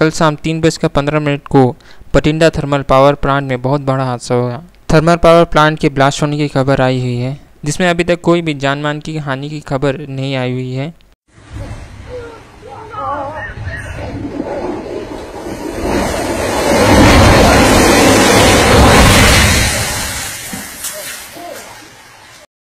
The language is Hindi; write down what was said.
कल शाम तीन बजकर पंद्रह मिनट को बटिंडा थर्मल पावर प्लांट में बहुत बड़ा हादसा हुआ थर्मल पावर प्लांट के ब्लास्ट होने की खबर आई हुई है जिसमें अभी तक कोई भी जानमान की हानि की खबर नहीं आई हुई है